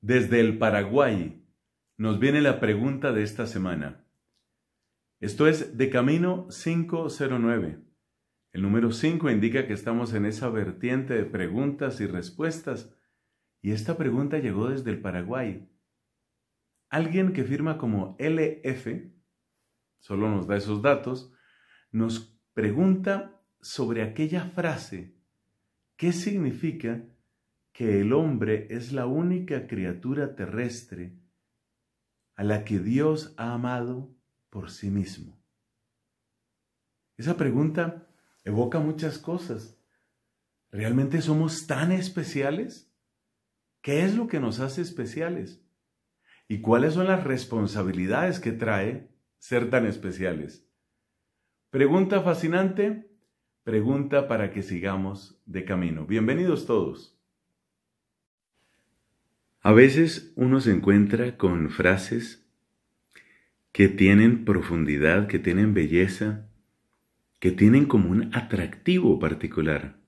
Desde el Paraguay nos viene la pregunta de esta semana. Esto es de camino 509. El número 5 indica que estamos en esa vertiente de preguntas y respuestas. Y esta pregunta llegó desde el Paraguay. Alguien que firma como LF, solo nos da esos datos, nos pregunta sobre aquella frase, ¿qué significa que el hombre es la única criatura terrestre a la que Dios ha amado por sí mismo? Esa pregunta evoca muchas cosas. ¿Realmente somos tan especiales? ¿Qué es lo que nos hace especiales? ¿Y cuáles son las responsabilidades que trae ser tan especiales? Pregunta fascinante, pregunta para que sigamos de camino. Bienvenidos todos. A veces uno se encuentra con frases que tienen profundidad, que tienen belleza, que tienen como un atractivo particular.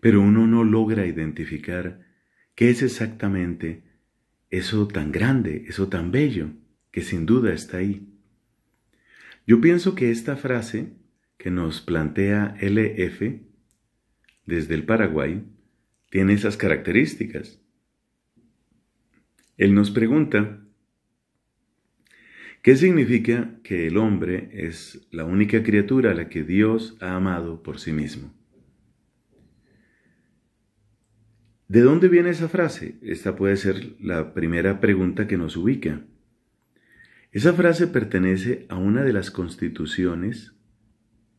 Pero uno no logra identificar qué es exactamente eso tan grande, eso tan bello, que sin duda está ahí. Yo pienso que esta frase que nos plantea LF desde el Paraguay tiene esas características. Él nos pregunta, ¿qué significa que el hombre es la única criatura a la que Dios ha amado por sí mismo? ¿De dónde viene esa frase? Esta puede ser la primera pregunta que nos ubica. Esa frase pertenece a una de las constituciones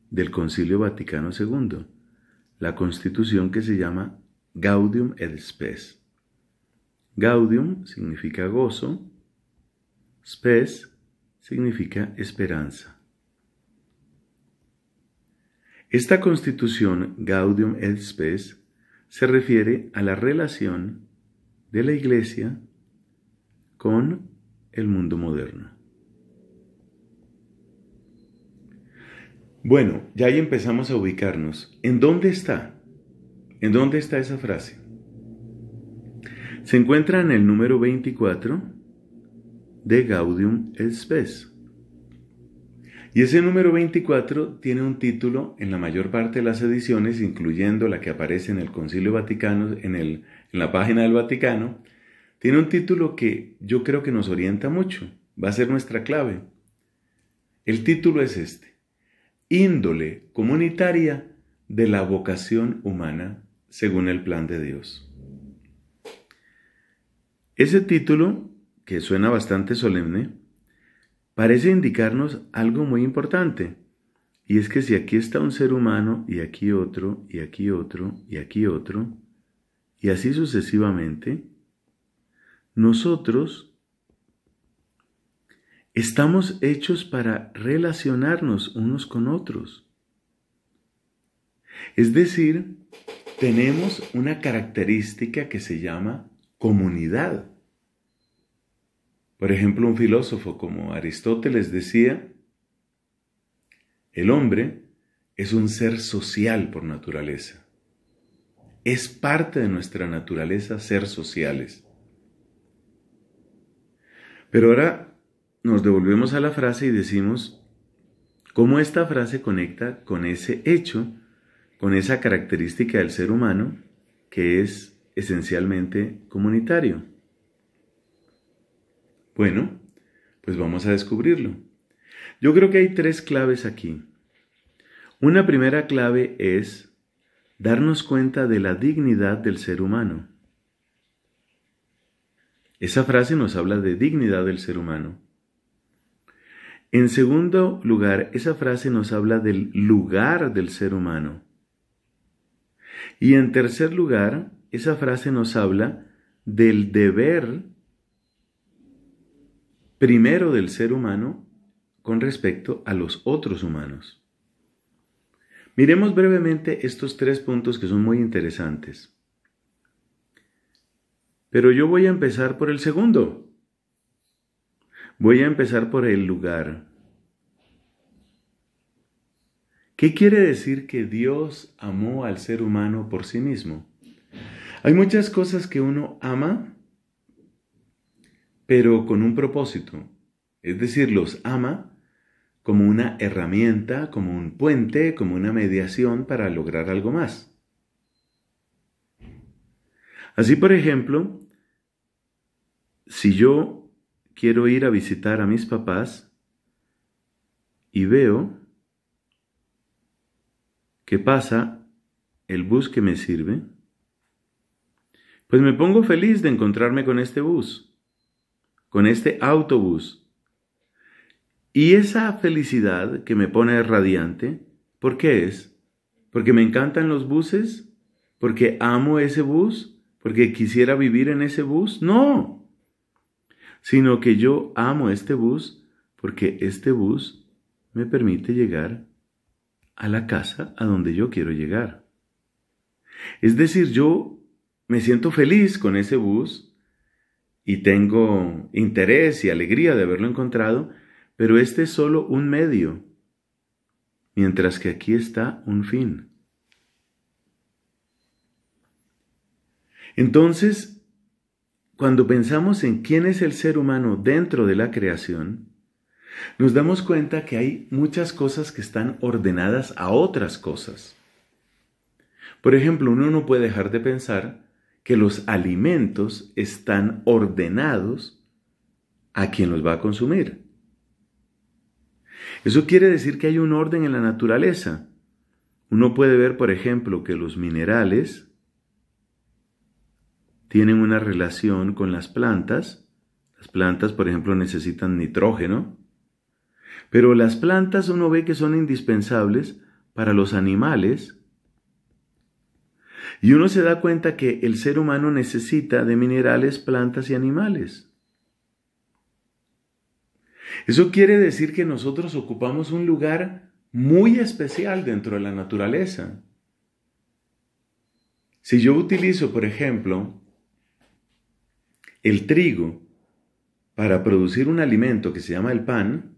del Concilio Vaticano II, la constitución que se llama Gaudium et Spes. Gaudium significa gozo, spes significa esperanza. Esta constitución Gaudium et Spes se refiere a la relación de la Iglesia con el mundo moderno. Bueno, ya ahí empezamos a ubicarnos. ¿En dónde está? ¿En dónde está esa frase? se encuentra en el número 24 de Gaudium Spes. Y ese número 24 tiene un título en la mayor parte de las ediciones, incluyendo la que aparece en el Concilio Vaticano, en, en la página del Vaticano, tiene un título que yo creo que nos orienta mucho, va a ser nuestra clave. El título es este, Índole comunitaria de la vocación humana según el plan de Dios. Ese título, que suena bastante solemne, parece indicarnos algo muy importante, y es que si aquí está un ser humano y aquí otro, y aquí otro, y aquí otro, y así sucesivamente, nosotros estamos hechos para relacionarnos unos con otros. Es decir, tenemos una característica que se llama comunidad. Por ejemplo, un filósofo como Aristóteles decía, el hombre es un ser social por naturaleza. Es parte de nuestra naturaleza ser sociales. Pero ahora nos devolvemos a la frase y decimos cómo esta frase conecta con ese hecho, con esa característica del ser humano que es esencialmente comunitario. Bueno, pues vamos a descubrirlo. Yo creo que hay tres claves aquí. Una primera clave es darnos cuenta de la dignidad del ser humano. Esa frase nos habla de dignidad del ser humano. En segundo lugar, esa frase nos habla del lugar del ser humano. Y en tercer lugar, esa frase nos habla del deber primero del ser humano con respecto a los otros humanos. Miremos brevemente estos tres puntos que son muy interesantes. Pero yo voy a empezar por el segundo. Voy a empezar por el lugar. ¿Qué quiere decir que Dios amó al ser humano por sí mismo? Hay muchas cosas que uno ama, pero con un propósito. Es decir, los ama como una herramienta, como un puente, como una mediación para lograr algo más. Así, por ejemplo, si yo quiero ir a visitar a mis papás y veo que pasa el bus que me sirve, pues me pongo feliz de encontrarme con este bus, con este autobús. Y esa felicidad que me pone radiante, ¿por qué es? Porque me encantan los buses, porque amo ese bus, porque quisiera vivir en ese bus. No, sino que yo amo este bus porque este bus me permite llegar a la casa a donde yo quiero llegar. Es decir, yo me siento feliz con ese bus y tengo interés y alegría de haberlo encontrado, pero este es solo un medio, mientras que aquí está un fin. Entonces, cuando pensamos en quién es el ser humano dentro de la creación, nos damos cuenta que hay muchas cosas que están ordenadas a otras cosas. Por ejemplo, uno no puede dejar de pensar que los alimentos están ordenados a quien los va a consumir. Eso quiere decir que hay un orden en la naturaleza. Uno puede ver, por ejemplo, que los minerales tienen una relación con las plantas. Las plantas, por ejemplo, necesitan nitrógeno. Pero las plantas uno ve que son indispensables para los animales y uno se da cuenta que el ser humano necesita de minerales, plantas y animales. Eso quiere decir que nosotros ocupamos un lugar muy especial dentro de la naturaleza. Si yo utilizo, por ejemplo, el trigo para producir un alimento que se llama el pan,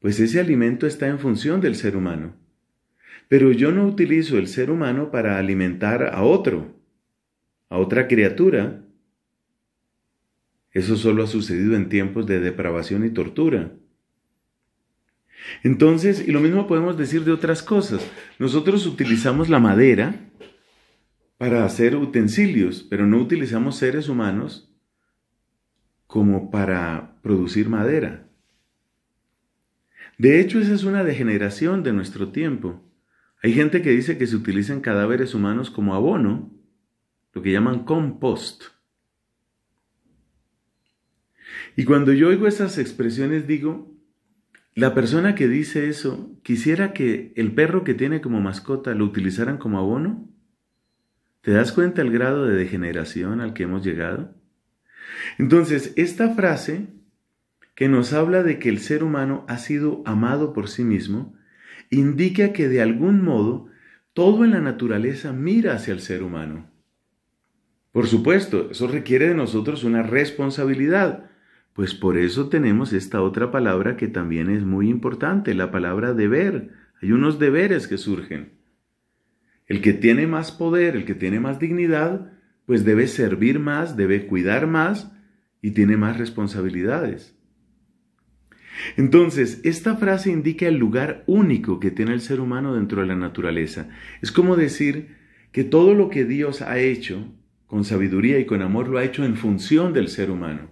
pues ese alimento está en función del ser humano. Pero yo no utilizo el ser humano para alimentar a otro, a otra criatura. Eso solo ha sucedido en tiempos de depravación y tortura. Entonces, y lo mismo podemos decir de otras cosas. Nosotros utilizamos la madera para hacer utensilios, pero no utilizamos seres humanos como para producir madera. De hecho, esa es una degeneración de nuestro tiempo. Hay gente que dice que se utilizan cadáveres humanos como abono, lo que llaman compost. Y cuando yo oigo esas expresiones digo, la persona que dice eso, ¿quisiera que el perro que tiene como mascota lo utilizaran como abono? ¿Te das cuenta el grado de degeneración al que hemos llegado? Entonces, esta frase que nos habla de que el ser humano ha sido amado por sí mismo, indica que de algún modo todo en la naturaleza mira hacia el ser humano. Por supuesto, eso requiere de nosotros una responsabilidad, pues por eso tenemos esta otra palabra que también es muy importante, la palabra deber. Hay unos deberes que surgen. El que tiene más poder, el que tiene más dignidad, pues debe servir más, debe cuidar más y tiene más responsabilidades. Entonces, esta frase indica el lugar único que tiene el ser humano dentro de la naturaleza. Es como decir que todo lo que Dios ha hecho, con sabiduría y con amor, lo ha hecho en función del ser humano.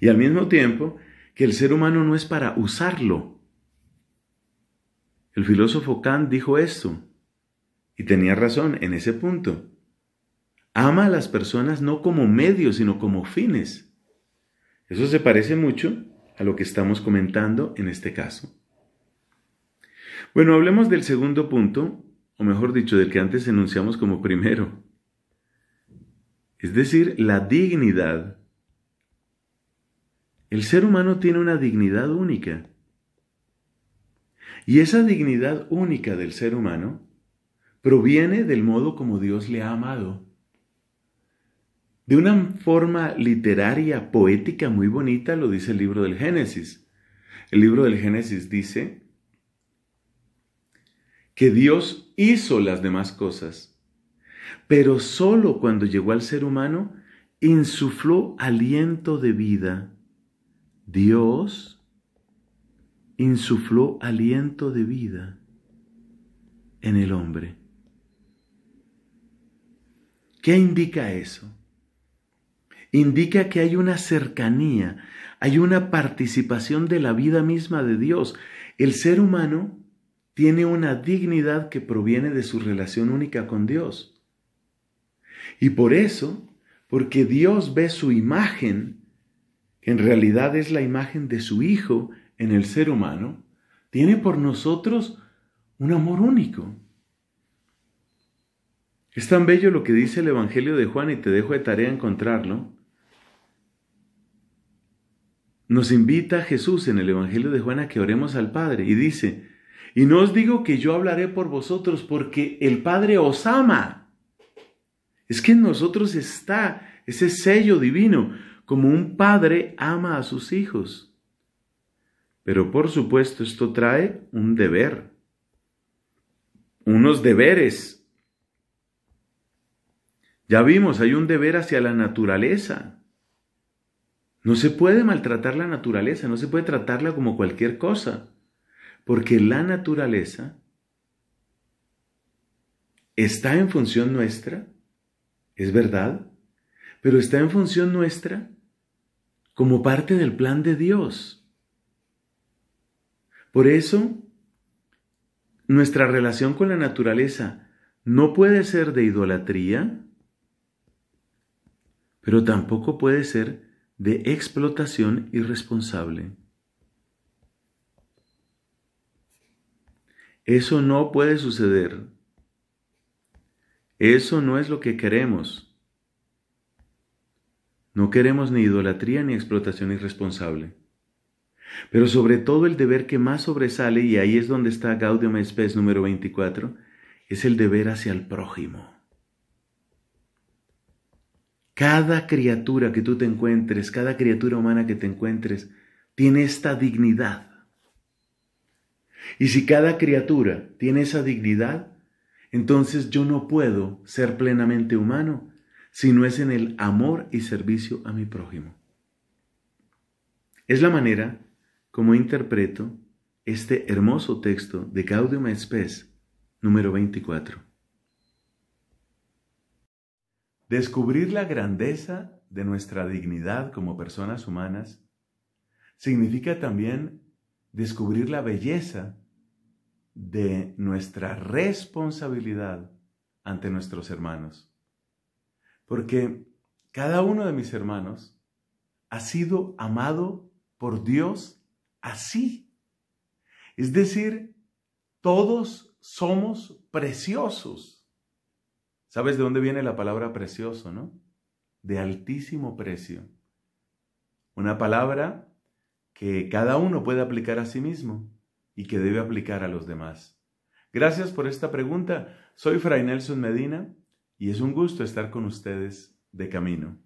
Y al mismo tiempo, que el ser humano no es para usarlo. El filósofo Kant dijo esto, y tenía razón en ese punto. Ama a las personas no como medios, sino como fines. Eso se parece mucho a lo que estamos comentando en este caso. Bueno, hablemos del segundo punto, o mejor dicho, del que antes enunciamos como primero. Es decir, la dignidad. El ser humano tiene una dignidad única. Y esa dignidad única del ser humano proviene del modo como Dios le ha amado. De una forma literaria, poética, muy bonita, lo dice el libro del Génesis. El libro del Génesis dice que Dios hizo las demás cosas, pero solo cuando llegó al ser humano, insufló aliento de vida. Dios insufló aliento de vida en el hombre. ¿Qué indica eso? indica que hay una cercanía, hay una participación de la vida misma de Dios. El ser humano tiene una dignidad que proviene de su relación única con Dios. Y por eso, porque Dios ve su imagen, que en realidad es la imagen de su Hijo en el ser humano, tiene por nosotros un amor único. Es tan bello lo que dice el Evangelio de Juan y te dejo de tarea encontrarlo nos invita Jesús en el Evangelio de Juana a que oremos al Padre y dice, y no os digo que yo hablaré por vosotros porque el Padre os ama. Es que en nosotros está ese sello divino, como un padre ama a sus hijos. Pero por supuesto esto trae un deber, unos deberes. Ya vimos, hay un deber hacia la naturaleza, no se puede maltratar la naturaleza, no se puede tratarla como cualquier cosa, porque la naturaleza está en función nuestra, es verdad, pero está en función nuestra como parte del plan de Dios. Por eso, nuestra relación con la naturaleza no puede ser de idolatría, pero tampoco puede ser de explotación irresponsable. Eso no puede suceder. Eso no es lo que queremos. No queremos ni idolatría ni explotación irresponsable. Pero sobre todo el deber que más sobresale, y ahí es donde está Gaudium Spes número 24, es el deber hacia el prójimo. Cada criatura que tú te encuentres, cada criatura humana que te encuentres, tiene esta dignidad. Y si cada criatura tiene esa dignidad, entonces yo no puedo ser plenamente humano si no es en el amor y servicio a mi prójimo. Es la manera como interpreto este hermoso texto de Gaudium Spes, número 24. Descubrir la grandeza de nuestra dignidad como personas humanas significa también descubrir la belleza de nuestra responsabilidad ante nuestros hermanos. Porque cada uno de mis hermanos ha sido amado por Dios así. Es decir, todos somos preciosos. ¿Sabes de dónde viene la palabra precioso, no? De altísimo precio. Una palabra que cada uno puede aplicar a sí mismo y que debe aplicar a los demás. Gracias por esta pregunta. Soy Fray Nelson Medina y es un gusto estar con ustedes de camino.